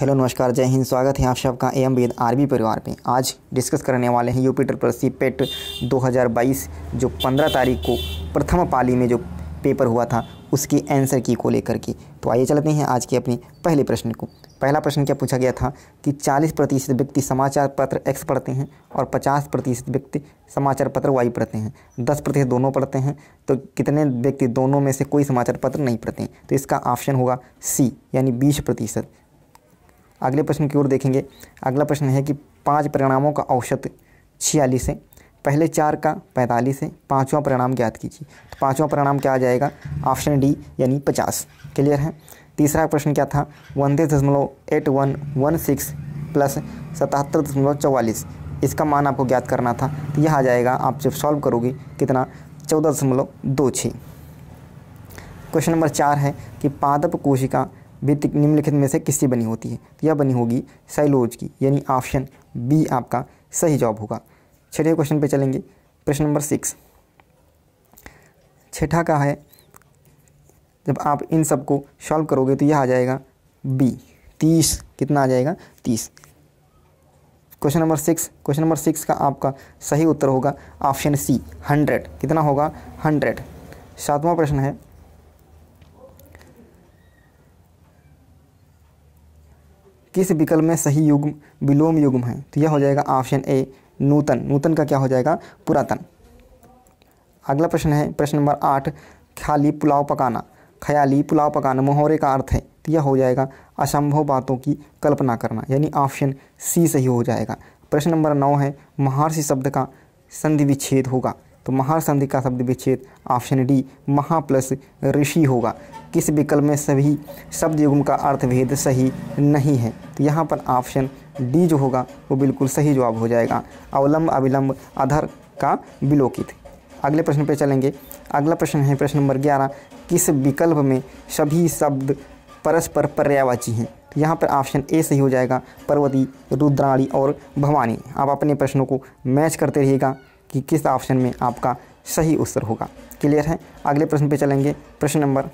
hello नमस्कार जय हिंद स्वागत है आप सबका एम वेद आरबी परिवार में आज डिस्कस करने वाले हैं यूपी ट्रिपल सी पेट 2022 जो 15 तारीख को प्रथम पाली में जो पेपर हुआ था उसकी आंसर की को लेकर के तो आइए चलते हैं आज के अपने पहले प्रश्न को पहला प्रश्न क्या पूछा गया था कि 40 प्रतिशत व्यक्ति समाचार पत्र एक्स पढ़ते हैं और 50 प्रतिशत व्यक्ति समाचार पत्र वाई पढ़ते हैं 10 प्रतिशत दोनों पढ़ते हैं तो कितने व्यक्ति दोनों में से कोई समाचार पत्र नहीं पढ़ते हैं तो इसका ऑप्शन होगा सी यानी बीस प्रतिशत अगले प्रश्न की ओर देखेंगे अगला प्रश्न है कि पाँच परिणामों का औसत छियालीस है पहले चार का पैंतालीस है पाँचवा परिणाम ज्ञात कीजिए तो पाँचवा परिणाम क्या आ जाएगा ऑप्शन डी यानी पचास क्लियर है तीसरा प्रश्न क्या था उनतीस दशमलव eight one one six plus सतहत्तर दशमलव चौवालीस इसका मान आपको ज्ञात करना था तो यह आ जाएगा आप जब सॉल्व करोगे कितना चौदह दशमलव दो छः क्वेश्चन नंबर चार है कि पादप कोशिका भी निम्नलिखित में से किससे बनी होती है तो यह बनी होगी साइलोज की यानी ऑप्शन बी आपका सही जवाब होगा छठे क्वेश्चन पे चलेंगे प्रश्न नंबर सिक्स छठा का है जब आप इन सब को सॉल्व करोगे तो यह आ जाएगा बी तीस कितना आ जाएगा तीस question number six question number six का आपका सही उत्तर होगा ऑप्शन सी हंड्रेड कितना होगा हंड्रेड सातवां प्रश्न है किस विकल्प में सही युग्म विलोम युग्म है तो यह हो जाएगा ऑप्शन ए नूतन नूतन का क्या हो जाएगा पुरातन अगला प्रश्न है प्रश्न नंबर आठ ख्याली पुलाव पकाना ख्याली पुलाव पकाना मोहरे का अर्थ है तो यह हो जाएगा असंभव बातों की कल्पना करना यानी ऑप्शन सी सही हो जाएगा प्रश्न नंबर नौ है महर्षि शब्द का संधि विच्छेद होगा तो महासंधि का शब्द विच्छेद ऑप्शन डी महा प्लस ऋषि होगा किस विकल्प में सभी शब्द युग्म का अर्थभेद सही नहीं है तो यहाँ पर ऑप्शन डी जो होगा वो बिल्कुल सही जवाब हो जाएगा अवलंब अविलंब आधार का विलोकित अगले प्रश्न पे चलेंगे अगला प्रश्न है प्रश्न नंबर ग्यारह किस विकल्प में सभी शब्द परस्पर पर्यावाची हैं तो यहाँ पर ऑप्शन ए सही हो जाएगा पर्वती रुद्राणी और भवानी आप अपने प्रश्नों को मैच करते रहिएगा कि किस ऑप्शन में आपका सही उत्तर होगा क्लियर है अगले प्रश्न पे चलेंगे प्रश्न नंबर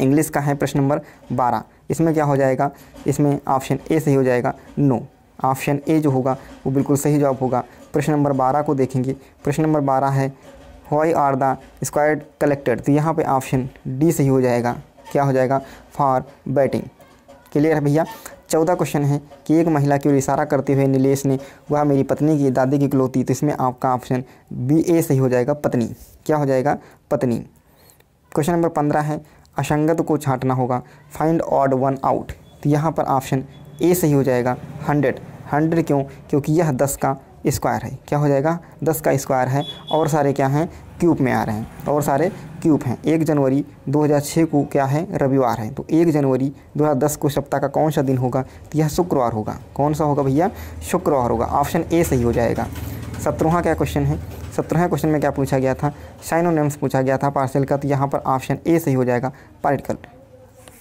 इंग्लिश का है प्रश्न नंबर बारह इसमें क्या हो जाएगा इसमें ऑप्शन ए सही हो जाएगा नो ऑप्शन ए जो होगा वो बिल्कुल सही जवाब होगा प्रश्न नंबर बारह को देखेंगे प्रश्न नंबर बारह है Y R the square collected तो यहाँ पे ऑप्शन डी सही हो जाएगा क्या हो जाएगा फॉर बैटिंग क्लियर है भैया चौदह क्वेश्चन है कि एक महिला की ओर इशारा करते हुए नीलेश ने वह मेरी पत्नी की दादी की क्लोती तो इसमें आपका ऑप्शन बी ए सही हो जाएगा पत्नी क्या हो जाएगा पत्नी क्वेश्चन नंबर पंद्रह है असंगत को छांटना होगा फाइंड ऑड वन आउट तो यहाँ पर ऑप्शन ए सही हो जाएगा हंड्रेड हंड्रेड क्यों क्योंकि यह दस का स्क्वायर है क्या हो जाएगा दस का स्क्वायर है और सारे क्या हैं क्यूब में आ रहे हैं तो और सारे क्यूब हैं एक जनवरी 2006 को क्या है रविवार है तो एक जनवरी 2010 को सप्ताह का कौन सा दिन होगा तो यह शुक्रवार होगा कौन सा होगा भैया शुक्रवार होगा ऑप्शन ए सही हो जाएगा सत्रहवा क्या क्वेश्चन है सत्रहवा क्वेश्चन में क्या पूछा गया था नेम्स पूछा गया था पार्सल का तो यहाँ पर ऑप्शन ए सही हो जाएगा पार्टिकल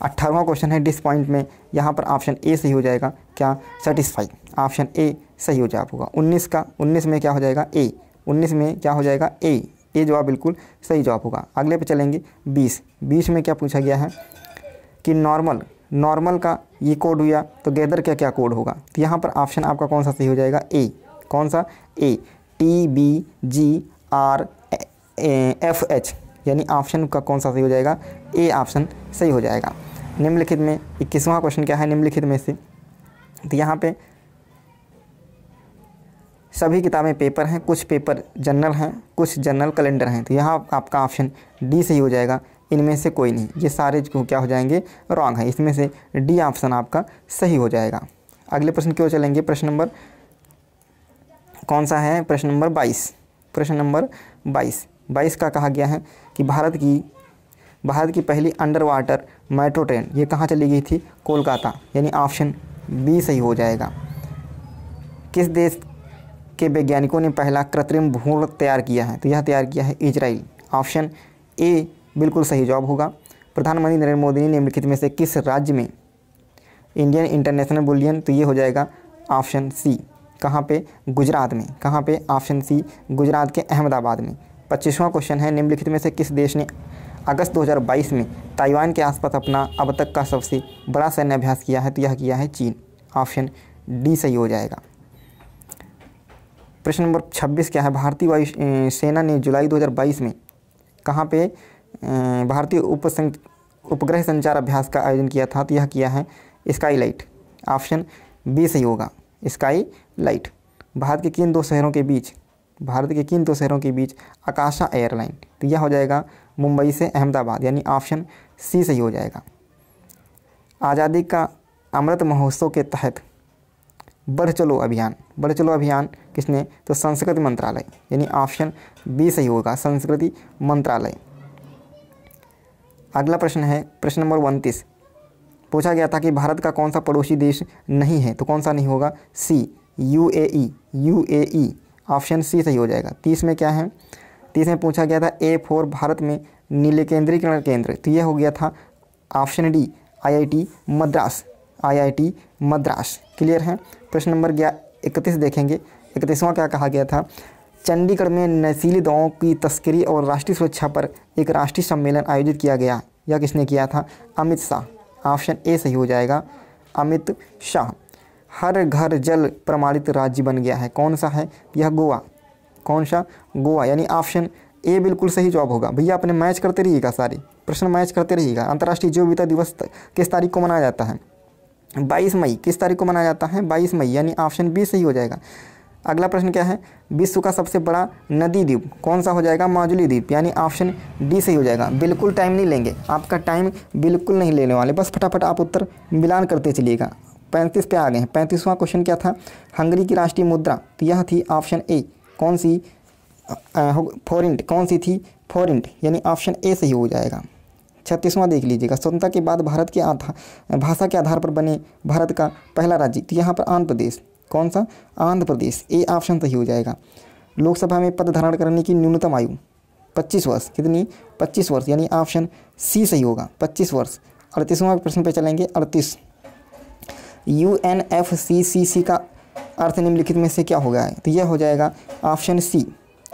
अट्ठारहवा क्वेश्चन है डिस पॉइंट में यहाँ पर ऑप्शन ए सही हो जाएगा क्या सेटिस्फाई ऑप्शन ए सही हो जाए होगा उन्नीस का उन्नीस में क्या हो जाएगा ए उन्नीस में क्या हो जाएगा ए ए जवाब बिल्कुल सही जवाब होगा अगले पे चलेंगे बीस बीस में क्या पूछा गया है कि नॉर्मल नॉर्मल का ये कोड हुआ तो गैदर का क्या कोड होगा तो यहाँ पर ऑप्शन आपका कौन सा सही हो जाएगा ए कौन सा A T B G R F H यानी ऑप्शन का कौन सा सही हो जाएगा ए ऑप्शन सही हो जाएगा निम्नलिखित में इक्कीसवां क्वेश्चन क्या है निम्नलिखित में से तो यहाँ पे सभी किताबें पेपर हैं कुछ पेपर जनरल हैं कुछ जनरल कैलेंडर हैं तो यहाँ आपका ऑप्शन डी सही हो जाएगा इनमें से कोई नहीं ये सारे जो क्या हो जाएंगे रॉन्ग हैं इसमें से डी ऑप्शन आपका सही हो जाएगा अगले प्रश्न क्यों चलेंगे प्रश्न नंबर कौन सा है प्रश्न नंबर बाईस प्रश्न नंबर बाईस बाईस का कहा गया है कि भारत की भारत की पहली अंडर वाटर मेट्रो ट्रेन ये कहाँ चली गई थी कोलकाता यानी ऑप्शन बी सही हो जाएगा किस देश के वैज्ञानिकों ने पहला कृत्रिम भूण तैयार किया है तो यह तैयार किया है इजराइल ऑप्शन ए बिल्कुल सही जवाब होगा प्रधानमंत्री नरेंद्र मोदी ने निम्नलिखित में से किस राज्य में इंडियन इंटरनेशनल बुलियन तो ये हो जाएगा ऑप्शन सी कहाँ पे गुजरात में कहाँ पे ऑप्शन सी गुजरात के अहमदाबाद में पच्चीसवां क्वेश्चन है निम्नलिखित में से किस देश ने अगस्त 2022 में ताइवान के आसपास अपना अब तक का सबसे बड़ा सैन्य अभ्यास किया है तो यह किया है चीन ऑप्शन डी सही हो जाएगा प्रश्न नंबर 26 क्या है भारतीय वायु सेना ने जुलाई 2022 में कहाँ पे भारतीय उपसं उपग्रह संचार अभ्यास का आयोजन किया था तो यह किया है स्काईलाइट ऑप्शन बी सही होगा स्काई लाइट भारत के किन दो शहरों के बीच भारत के किन दो शहरों के बीच आकाशा एयरलाइन तो यह हो जाएगा मुंबई से अहमदाबाद यानी ऑप्शन सी सही हो जाएगा आज़ादी का अमृत महोत्सव के तहत बढ़ चलो अभियान बढ़ चलो अभियान किसने तो संस्कृति मंत्रालय यानी ऑप्शन बी सही होगा संस्कृति मंत्रालय अगला प्रश्न है प्रश्न नंबर उनतीस पूछा गया था कि भारत का कौन सा पड़ोसी देश नहीं है तो कौन सा नहीं होगा C U A E U A E option C सही हो जाएगा तीस में क्या है तीस में पूछा गया था ए फोर भारत में नीले केंद्रीकरण केंद्र तो यह हो गया था option D IIT Madras IIT Madras clear है प्रश्न नंबर गया इकतीस देखेंगे इकतीसवां क्या कहा गया था चंडीगढ़ में नशीली दवाओं की तस्करी और राष्ट्रीय सुरक्षा पर एक राष्ट्रीय सम्मेलन आयोजित किया गया यह किसने किया था अमित शाह ऑप्शन ए सही हो जाएगा अमित शाह हर घर जल प्रमाणित राज्य बन गया है कौन सा है यह गोवा कौन सा गोवा यानी ऑप्शन ए बिल्कुल सही जवाब होगा भैया अपने मैच करते रहिएगा सारे प्रश्न मैच करते रहिएगा अंतर्राष्ट्रीय जीवविता दिवस किस तारीख को मनाया जाता है 22 मई किस तारीख को मनाया जाता है 22 मई यानी ऑप्शन बी सही हो जाएगा अगला प्रश्न क्या है विश्व का सबसे बड़ा नदी द्वीप कौन सा हो जाएगा माजुली द्वीप यानी ऑप्शन डी सही हो जाएगा बिल्कुल टाइम नहीं लेंगे आपका टाइम बिल्कुल नहीं लेने वाले बस फटाफट आप उत्तर मिलान करते चलिएगा पैंतीस पे आ गए हैं पैंतीसवां क्वेश्चन क्या था हंगरी की राष्ट्रीय मुद्रा तो यह थी ऑप्शन ए कौन सी फॉरिंट कौन सी थी फॉरिंट यानी ऑप्शन ए सही हो जाएगा छत्तीसवां देख लीजिएगा स्वतंत्रता के बाद भारत के आधार भाषा के आधार पर बने भारत का पहला राज्य तो यहाँ पर आंध्र प्रदेश कौन सा आंध्र प्रदेश ए ऑप्शन सही तो हो जाएगा लोकसभा में पद धारण करने की न्यूनतम आयु 25 वर्ष कितनी 25 वर्ष यानी ऑप्शन सी सही होगा 25 वर्ष अड़तीसवा प्रश्न पे चलेंगे अड़तीस U N F C C C का अर्थ निम्नलिखित में से क्या हो गया है तो यह हो जाएगा ऑप्शन सी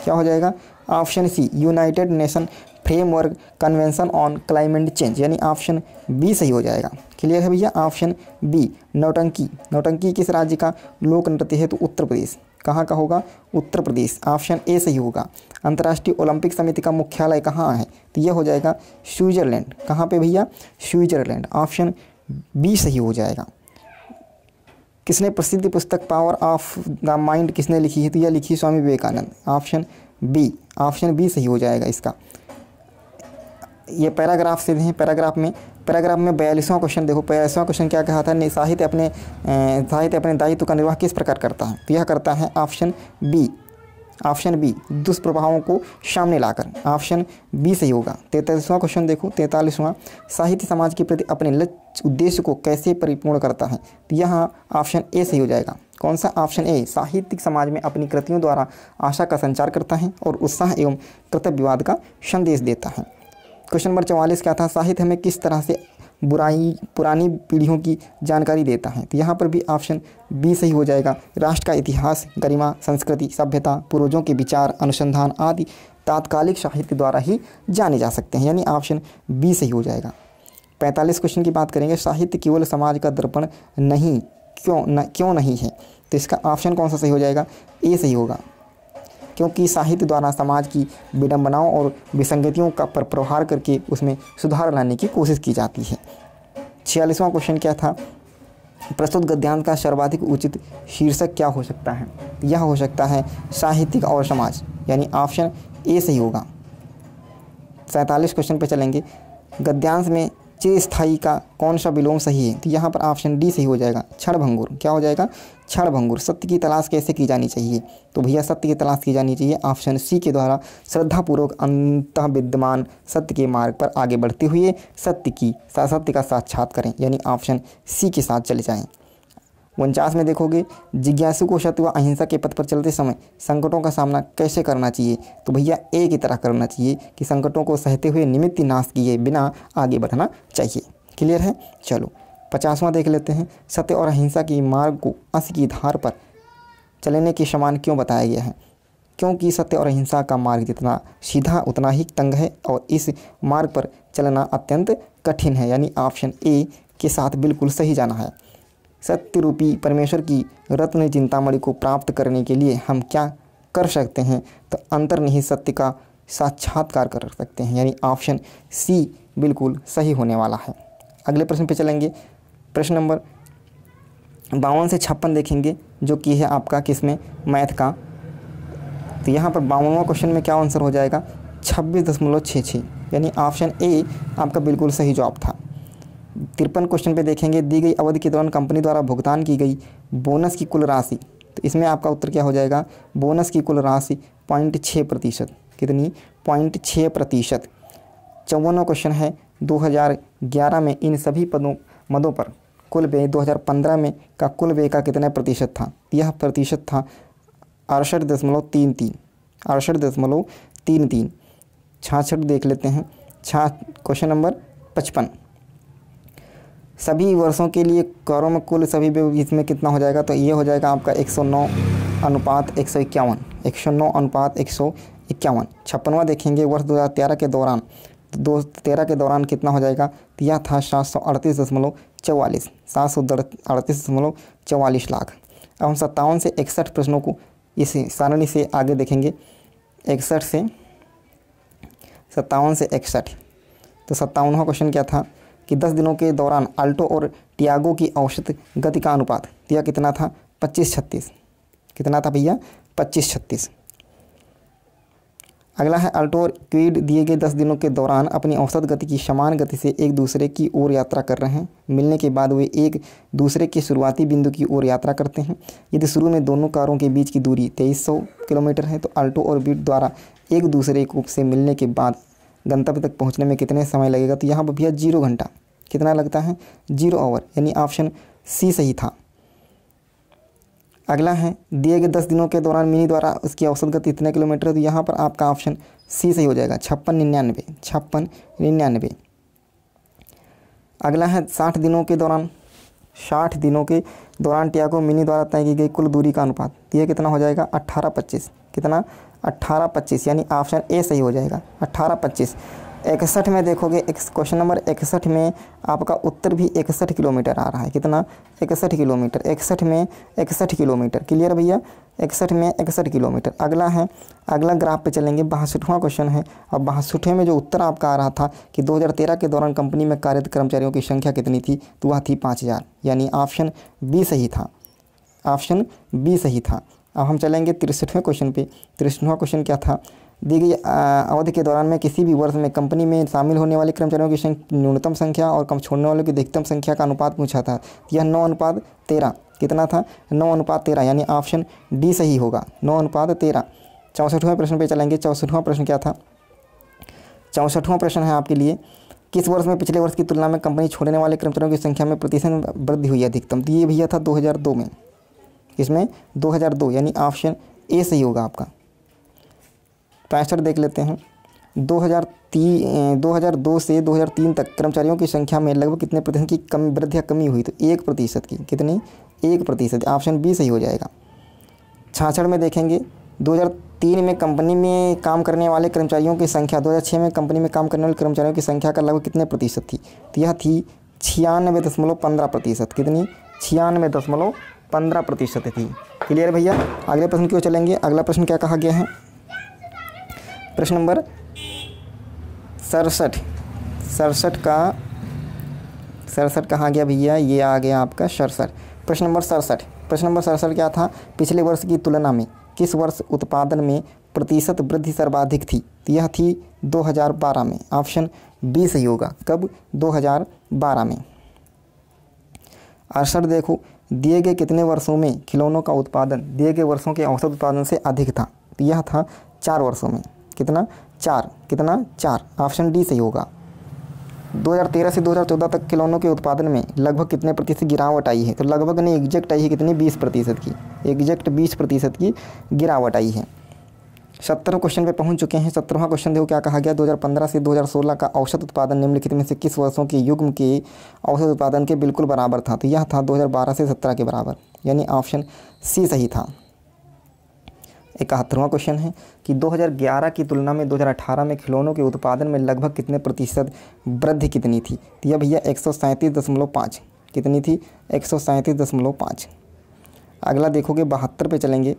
क्या हो जाएगा option C United Nation Framework Convention on Climate Change यानी ऑप्शन बी सही हो जाएगा क्लियर है भैया ऑप्शन बी नौटंकी नौटंकी किस राज्य का लोक नृत्य है तो उत्तर प्रदेश कहाँ का होगा उत्तर प्रदेश ऑप्शन ए सही होगा अंतर्राष्ट्रीय ओलंपिक समिति का मुख्यालय कहाँ है तो यह हो जाएगा स्विट्जरलैंड कहाँ पे भैया स्विट्जरलैंड ऑप्शन बी सही हो जाएगा किसने प्रसिद्ध पुस्तक पावर ऑफ द माइंड किसने लिखी है तो यह लिखी Swami Vivekananda option B option B सही हो जाएगा इसका ये पैराग्राफ से ही पैराग्राफ में पैराग्राफ में बयालीसवां क्वेश्चन देखो बयालीसवां क्वेश्चन क्या कहा था नहीं साहित्य अपने साहित्य अपने दायित्व का निर्वाह किस प्रकार करता है तो यह करता है ऑप्शन बी ऑप्शन बी दुष्प्रभावों को सामने लाकर ऑप्शन बी सही होगा तैंतालीसवां क्वेश्चन देखो तैंतालीसवां साहित्य समाज के प्रति अपने लक्ष्य उद्देश्य को कैसे परिपूर्ण करता है तो यहाँ ऑप्शन ए सही हो जाएगा कौन सा ऑप्शन ए साहित्यिक समाज में अपनी कृतियों द्वारा आशा का संचार करता है और उत्साह एवं कृतव्यवाद का संदेश देता है क्वेश्चन नंबर चवालीस क्या था साहित्य हमें किस तरह से बुराई पुरानी पीढ़ियों की जानकारी देता है तो यहाँ पर भी ऑप्शन बी सही हो जाएगा राष्ट्र का इतिहास गरिमा संस्कृति सभ्यता पूर्वजों के विचार अनुसंधान आदि तात्कालिक साहित्य द्वारा ही जाने जा सकते हैं यानी ऑप्शन बी सही हो जाएगा पैंतालीस क्वेश्चन की बात करेंगे साहित्य केवल समाज का दर्पण नहीं क्यों न क्यों नहीं है तो इसका ऑप्शन कौन सा सही हो जाएगा ए सही होगा क्योंकि साहित्य द्वारा समाज की विडम्बनाओं और विसंगतियों का पर प्रहार करके उसमें सुधार लाने की कोशिश की जाती है छियालीसवां क्वेश्चन क्या था प्रस्तुत गद्यांश का सर्वाधिक उचित शीर्षक क्या हो सकता है यह हो सकता है साहित्यिक और समाज यानी ऑप्शन ए सही होगा सैंतालीस क्वेश्चन पर चलेंगे गद्यांश में चे स्थाई का कौन सा विलोम सही है तो यहाँ पर ऑप्शन डी सही हो जाएगा क्षण भंगुर क्या हो जाएगा क्षण भंगुर सत्य की तलाश कैसे की जानी चाहिए तो भैया सत्य की तलाश की जानी चाहिए ऑप्शन सी के द्वारा श्रद्धापूर्वक अंत विद्यमान सत्य के मार्ग पर आगे बढ़ते हुए सत्य की सत्य का साक्षात करें यानी ऑप्शन सी के साथ चले जाएँ उनचास में देखोगे जिज्ञासु को शत्रु अहिंसा के पथ पर चलते समय संकटों का सामना कैसे करना चाहिए तो भैया ए की तरह करना चाहिए कि संकटों को सहते हुए निमित्त नाश किए बिना आगे बढ़ना चाहिए क्लियर है चलो पचासवां देख लेते हैं सत्य और अहिंसा की मार्ग को अंश की धार पर चलने के समान क्यों बताया गया है क्योंकि सत्य और अहिंसा का मार्ग जितना सीधा उतना ही तंग है और इस मार्ग पर चलना अत्यंत कठिन है यानी ऑप्शन ए के साथ बिल्कुल सही जाना है सत्य रूपी परमेश्वर की रत्न चिंतामणि को प्राप्त करने के लिए हम क्या कर सकते हैं तो अंतर्निहित सत्य का साक्षात्कार कर सकते हैं यानी ऑप्शन सी बिल्कुल सही होने वाला है अगले प्रश्न पे चलेंगे प्रश्न नंबर बावन से छप्पन देखेंगे जो कि है आपका किसमें मैथ का तो यहाँ पर बावनवा क्वेश्चन में क्या आंसर हो जाएगा छब्बीस दशमलव छः छः यानी ऑप्शन ए आपका बिल्कुल सही जॉब था तिरपन क्वेश्चन पे देखेंगे दी गई अवधि के दौरान कंपनी द्वारा भुगतान की गई बोनस की कुल राशि तो इसमें आपका उत्तर क्या हो जाएगा बोनस की कुल राशि पॉइंट छः प्रतिशत कितनी पॉइंट छः प्रतिशत चौवनों क्वेश्चन है 2011 में इन सभी पदों मदों पर कुल व्यय 2015 में का कुल व्यय का कितना प्रतिशत था यह प्रतिशत था अड़सठ दशमलव तीन तीन अड़सठ दशमलव तीन तीन छाछठ देख लेते हैं छा क्वेश्चन नंबर पचपन सभी वर्षों के लिए करों में कुल सभी इसमें कितना हो जाएगा तो ये हो जाएगा आपका 109 अनुपात एक सौ इक्यावन एक सौ नौ अनुपात एक सौ इक्यावन छप्पनवा देखेंगे वर्ष 2013 के दौरान तो दो तेरह के दौरान कितना हो जाएगा तो यह था सात सौ अड़तीस दशमलव चवालीस सात सौ अड़तीस दशमलव चवालीस लाख अब हम सत्तावन से इकसठ प्रश्नों को इस सारणी से आगे देखेंगे इकसठ से सत्तावन से इकसठ तो सत्तावनवा क्वेश्चन क्या था कि 10 दिनों के दौरान अल्टो और टियागो की औसत गति का अनुपात दिया कितना था पच्चीस छत्तीस कितना था भैया पच्चीस छत्तीस अगला है अल्टो और क्वीड दिए गए दस दिनों के दौरान अपनी औसत गति की समान गति से एक दूसरे की ओर यात्रा कर रहे हैं मिलने के बाद वे एक दूसरे के शुरुआती बिंदु की ओर यात्रा करते हैं यदि शुरू में दोनों कारों के बीच की दूरी तेईस किलोमीटर है तो अल्टो और बीट द्वारा एक दूसरे को से मिलने के बाद गंतव्य तक पहुँचने में कितने समय लगेगा तो यहाँ पर भैया जीरो घंटा कितना लगता है जीरो आवर यानी ऑप्शन सी सही था अगला है दिए गए दस दिनों के दौरान मिनी द्वारा उसकी औसत गति इतने किलोमीटर है तो यहाँ पर आपका ऑप्शन सी सही हो जाएगा छप्पन निन्यानवे छप्पन निन्यानवे अगला है साठ दिनों के दौरान साठ दिनों के दौरान टियागो मिनी द्वारा तय की गई कुल दूरी का अनुपात यह कितना हो जाएगा अट्ठारह पच्चीस कितना अट्ठारह पच्चीस यानी ऑप्शन ए सही हो जाएगा अट्ठारह पच्चीस इकसठ में देखोगे क्वेश्चन नंबर इकसठ में आपका उत्तर भी इकसठ किलोमीटर आ रहा है कितना इकसठ किलोमीटर इकसठ में इकसठ किलोमीटर क्लियर भैया इकसठ में इकसठ किलोमीटर अगला है अगला ग्राफ पे चलेंगे बासठवा क्वेश्चन है और बासठवें में जो उत्तर आपका आ रहा था कि 2013 के दौरान कंपनी में कार्यरत कर्मचारियों की संख्या कितनी थी तो वह थी पाँच यानी ऑप्शन बी सही था ऑप्शन बी सही था अब हम चलेंगे तिरसठवें क्वेश्चन पे तिरसठवा क्वेश्चन क्या था दी गई अवधि के दौरान में किसी भी वर्ष में कंपनी में शामिल होने वाले कर्मचारियों की न्यूनतम संख्या और कम छोड़ने वालों की अधिकतम संख्या का अनुपात पूछा था यह नौ अनुपात तेरह कितना था नौ अनुपात तेरह यानी ऑप्शन डी सही होगा नौ अनुपात तेरह चौंसठवें प्रश्न पे चलेंगे चौंसठवां प्रश्न क्या था चौंसठवां प्रश्न है आपके लिए किस वर्ष में पिछले वर्ष की तुलना में कंपनी छोड़ने वाले कर्मचारियों की संख्या में प्रतिशत वृद्धि हुई अधिकतम तो ये भैया था दो में इसमें 2002 यानी ऑप्शन ए सही होगा आपका पैंसठ देख लेते हैं 2003 दो से 2003 तक कर्मचारियों की संख्या में लगभग कितने प्रतिशत की कम वृद्धि कमी हुई तो एक प्रतिशत की कितनी एक प्रतिशत ऑप्शन बी सही हो जाएगा छाछड़ में देखेंगे 2003 में कंपनी में काम करने वाले कर्मचारियों की संख्या 2006 में कंपनी में काम करने वाले कर्मचारियों की संख्या का लगभग कितने प्रतिशत थी तो यह थी छियानवे दशमलव पंद्रह प्रतिशत कितनी छियानवे दशमलव पंद्रह प्रतिशत थी क्लियर भैया अगले प्रश्न क्यों चलेंगे अगला प्रश्न क्या कहा गया है प्रश्न नंबर सड़सठ सड़सठ का सड़सठ कहाँ गया भैया ये आ गया आपका सड़सठ प्रश्न नंबर सड़सठ प्रश्न नंबर सड़सठ क्या था पिछले वर्ष की तुलना में किस वर्ष उत्पादन में प्रतिशत वृद्धि सर्वाधिक थी तो यह थी 2012 में ऑप्शन बी सही होगा कब 2012 में अड़सठ देखो दिए गए कितने वर्षों में खिलौनों का उत्पादन दिए गए वर्षों के औसत उत्पादन से अधिक था तो यह था चार वर्षों में कितना चार कितना चार ऑप्शन डी सही होगा 2013 से 2014 तक खिलौनों के उत्पादन में लगभग कितने प्रतिशत गिरावट आई है तो लगभग नहीं एग्जैक्ट आई है कितनी 20 प्रतिशत की एग्जैक्ट 20 प्रतिशत की गिरावट आई है सत्तर क्वेश्चन पे पहुंच चुके हैं सत्रहवा क्वेश्चन देखो क्या कहा गया 2015 से 2016 का औसत उत्पादन निम्नलिखित में से किस वर्षों के युग्म के औसत उत्पादन के बिल्कुल बराबर था तो यह था 2012 से 17 के बराबर यानी ऑप्शन सी सही था इकहत्तरवा क्वेश्चन है कि 2011 की तुलना में 2018 में खिलौनों के उत्पादन में लगभग कितने प्रतिशत वृद्धि कितनी थी तो यह भैया एक कितनी थी एक अगला देखोगे बहत्तर पे चलेंगे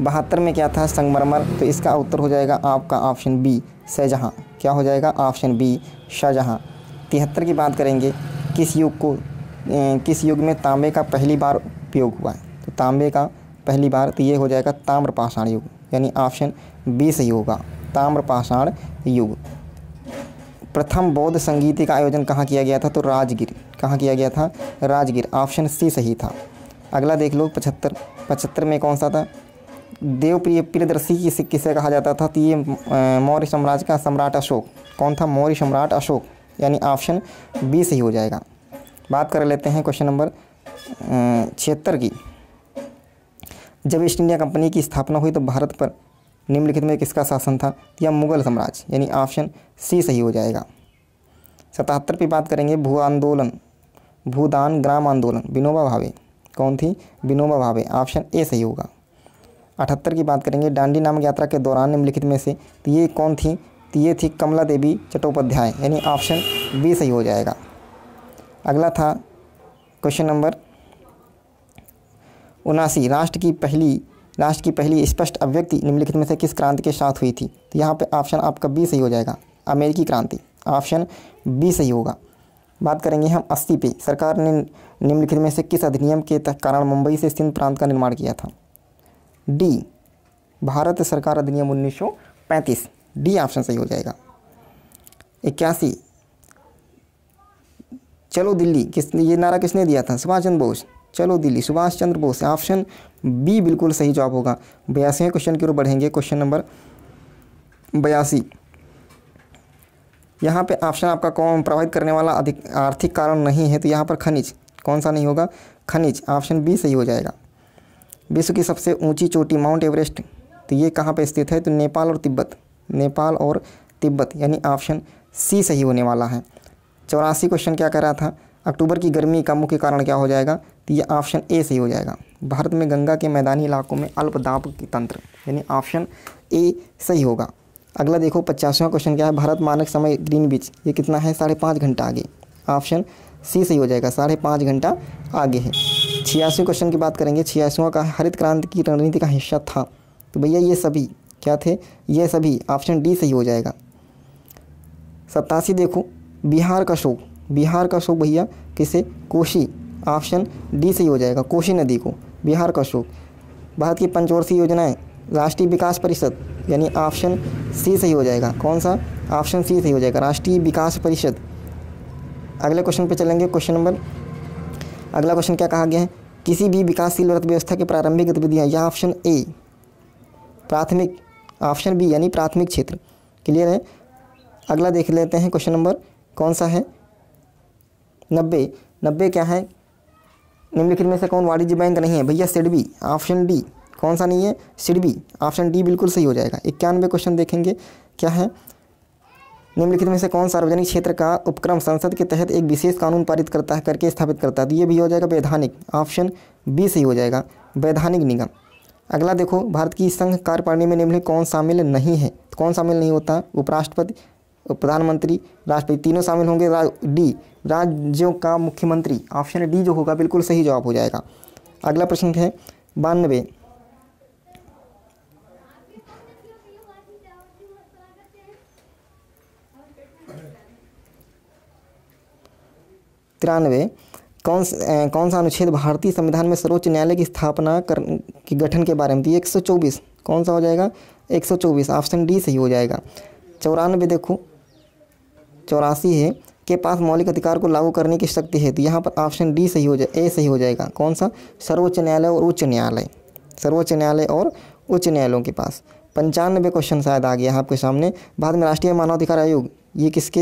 बहत्तर में क्या था संगमरमर तो इसका उत्तर हो जाएगा आपका ऑप्शन बी शाहजहाँ क्या हो जाएगा ऑप्शन बी शाहजहाँ तिहत्तर की बात करेंगे किस युग को किस युग में तांबे का पहली बार उपयोग हुआ है तो तांबे का पहली बार तो ये हो जाएगा ताम्रपाषाण युग यानी ऑप्शन बी सही होगा ताम्रपाषाण युग प्रथम बौद्ध संगीति का आयोजन कहाँ किया गया था तो राजगिर कहाँ किया गया था राजगिर ऑप्शन सी सही था अगला देख लो पचहत्तर पचहत्तर में कौन सा था देवप्रिय प्रियदर्शी किसे किसे कहा जाता था तो ये मौर्य साम्राज्य का सम्राट अशोक कौन था मौर्य सम्राट अशोक यानी ऑप्शन बी सही हो जाएगा बात कर लेते हैं क्वेश्चन नंबर छिहत्तर की जब ईस्ट इंडिया कंपनी की स्थापना हुई तो भारत पर निम्नलिखित में किसका शासन था या मुगल साम्राज्य यानी ऑप्शन सी सही हो जाएगा सतहत्तर पे बात करेंगे भू आंदोलन भूदान ग्राम आंदोलन विनोबा भावे कौन थी विनोबा भावे ऑप्शन ए सही होगा अठहत्तर की बात करेंगे डांडी नामक यात्रा के दौरान निम्नलिखित में से तो ये कौन थी तो ये थी कमला देवी चट्टोपाध्याय यानी ऑप्शन बी सही हो जाएगा अगला था क्वेश्चन नंबर उनासी राष्ट्र की पहली राष्ट्र की पहली स्पष्ट अभिव्यक्ति निम्नलिखित में से किस क्रांति के साथ हुई थी तो यहाँ पर ऑप्शन आपका बी सही हो जाएगा अमेरिकी क्रांति ऑप्शन बी सही होगा बात करेंगे हम अस्सी पे सरकार ने निम्नलिखित में से किस अधिनियम के कारण मुंबई से सिंध प्रांत का निर्माण किया था डी भारत सरकार अधिनियम 1935 डी ऑप्शन सही हो जाएगा इक्यासी चलो दिल्ली किस ये नारा किसने दिया था सुभाष चंद्र बोस चलो दिल्ली सुभाष चंद्र बोस ऑप्शन बी बिल्कुल सही जवाब होगा बयासीवें क्वेश्चन की ओर बढ़ेंगे क्वेश्चन नंबर बयासी यहाँ पे ऑप्शन आपका कौन प्रभावित करने वाला अधिक आर्थिक कारण नहीं है तो यहाँ पर खनिज कौन सा नहीं होगा खनिज ऑप्शन बी सही हो जाएगा विश्व की सबसे ऊंची चोटी माउंट एवरेस्ट तो ये कहाँ पर स्थित है तो नेपाल और तिब्बत नेपाल और तिब्बत यानी ऑप्शन सी सही होने वाला है चौरासी क्वेश्चन क्या कर रहा था अक्टूबर की गर्मी का मुख्य कारण क्या हो जाएगा तो ये ऑप्शन ए सही हो जाएगा भारत में गंगा के मैदानी इलाकों में अल्पदाप की तंत्र यानी ऑप्शन ए सही होगा अगला देखो पचासवा क्वेश्चन क्या है भारत मानक समय ग्रीन बीच ये कितना है साढ़े पाँच घंटा आगे ऑप्शन सी सही हो जाएगा साढ़े पाँच घंटा आगे है छियासी क्वेश्चन की बात करेंगे छियासीवा का हरित क्रांति की रणनीति का हिस्सा था तो भैया ये सभी क्या थे ये सभी ऑप्शन डी सही हो जाएगा सतासी देखो बिहार का शोक बिहार का शोक भैया किसे कोशी ऑप्शन डी सही हो जाएगा कोशी नदी को बिहार का शोक भारत की पंचवर्षीय योजनाएं राष्ट्रीय विकास परिषद यानी ऑप्शन सी सही हो जाएगा कौन सा ऑप्शन सी सही हो जाएगा राष्ट्रीय विकास परिषद अगले क्वेश्चन पे चलेंगे क्वेश्चन नंबर अगला क्वेश्चन क्या कहा गया है किसी भी विकासशील अर्थव्यवस्था की प्रारंभिक गतिविधियाँ यह ऑप्शन ए प्राथमिक ऑप्शन बी यानी प्राथमिक क्षेत्र क्लियर है अगला देख लेते हैं क्वेश्चन नंबर कौन सा है नब्बे नब्बे क्या है निम्नलिखित में से कौन वाणिज्य बैंक नहीं है भैया सिडबी ऑप्शन डी कौन सा नहीं है सिडबी ऑप्शन डी बिल्कुल सही हो जाएगा इक्यानवे क्वेश्चन देखेंगे क्या है निम्नलिखित में से कौन सार्वजनिक क्षेत्र का उपक्रम संसद के तहत एक विशेष कानून पारित करता है करके स्थापित करता है तो ये भी हो जाएगा वैधानिक ऑप्शन बी सही हो जाएगा वैधानिक निगम अगला देखो भारत की संघ कार्यकारिणी में निम्नलिखित कौन शामिल नहीं है तो कौन शामिल नहीं होता उपराष्ट्रपति प्रधानमंत्री राष्ट्रपति तीनों शामिल होंगे रा, डी राज्यों का मुख्यमंत्री ऑप्शन डी जो होगा बिल्कुल सही जवाब हो जाएगा अगला प्रश्न है बानवे तिरानवे कौन कौन सा अनुच्छेद भारतीय संविधान में सर्वोच्च न्यायालय की स्थापना कर के गठन के बारे में तो एक सौ एक कौन सा हो जाएगा 124 ऑप्शन डी सही हो जाएगा चौरानवे देखो चौरासी है के पास मौलिक अधिकार को लागू करने की शक्ति है तो यहाँ पर ऑप्शन डी सही हो जाए ए सही हो जाएगा कौन सा सर्वोच्च न्यायालय और उच्च न्यायालय सर्वोच्च न्यायालय और उच्च न्यायालयों के पास पंचानवे क्वेश्चन शायद आ गया आपके सामने बाद में राष्ट्रीय मानवाधिकार आयोग ये किसके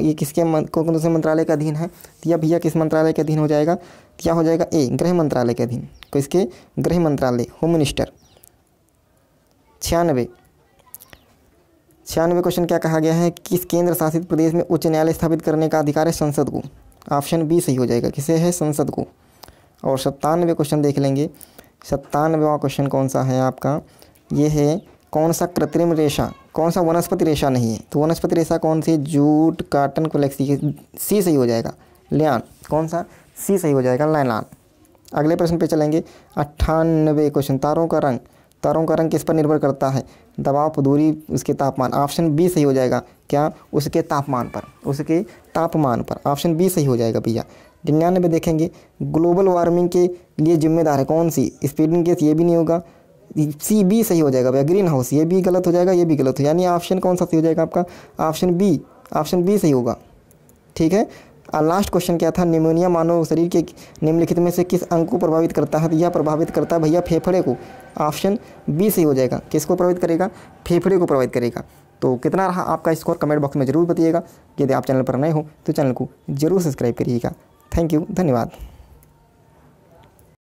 ये किसके कौन से मंत्रालय के अधीन है या भैया किस मंत्रालय के अधीन हो जाएगा क्या हो जाएगा ए गृह मंत्रालय के अधीन किसके तो गृह मंत्रालय होम मिनिस्टर छियानवे छियानवे क्वेश्चन क्या कहा गया है किस केंद्र शासित प्रदेश में उच्च न्यायालय स्थापित करने का अधिकार है संसद को ऑप्शन बी सही हो जाएगा किसे है संसद को और सत्तानवे क्वेश्चन देख लेंगे सत्तानवेवा क्वेश्चन कौन सा है आपका ये है कौन सा कृत्रिम रेशा कौन सा वनस्पति रेशा नहीं है तो वनस्पति रेशा कौन सी जूट काटन कोलेक्सी सी सही हो जाएगा लियान कौन सा सी सही हो जाएगा लाइलान अगले प्रश्न पे चलेंगे अट्ठानवे क्वेश्चन तारों का रंग तारों का रंग किस पर निर्भर करता है दबाव दूरी उसके तापमान ऑप्शन बी सही हो जाएगा क्या उसके तापमान पर उसके तापमान पर ऑप्शन बी सही हो जाएगा भैया निन्यानवे देखेंगे ग्लोबल वार्मिंग के लिए जिम्मेदार है कौन सी स्पीडिंग केस ये भी नहीं होगा सी बी सही हो जाएगा भैया ग्रीन हाउस ये भी गलत हो जाएगा ये भी गलत हो यानी ऑप्शन कौन सा सही हो जाएगा आपका ऑप्शन बी ऑप्शन बी सही होगा ठीक है लास्ट क्वेश्चन क्या था निमोनिया मानव शरीर के निम्नलिखित में से किस अंग को प्रभावित करता है तो यह प्रभावित करता है भैया फेफड़े को ऑप्शन बी सही हो जाएगा किसको प्रभावित करेगा फेफड़े को प्रभावित करेगा तो कितना रहा आपका स्कोर कमेंट बॉक्स में ज़रूर बताइएगा यदि आप चैनल पर नए हो तो चैनल को ज़रूर सब्सक्राइब करिएगा थैंक यू धन्यवाद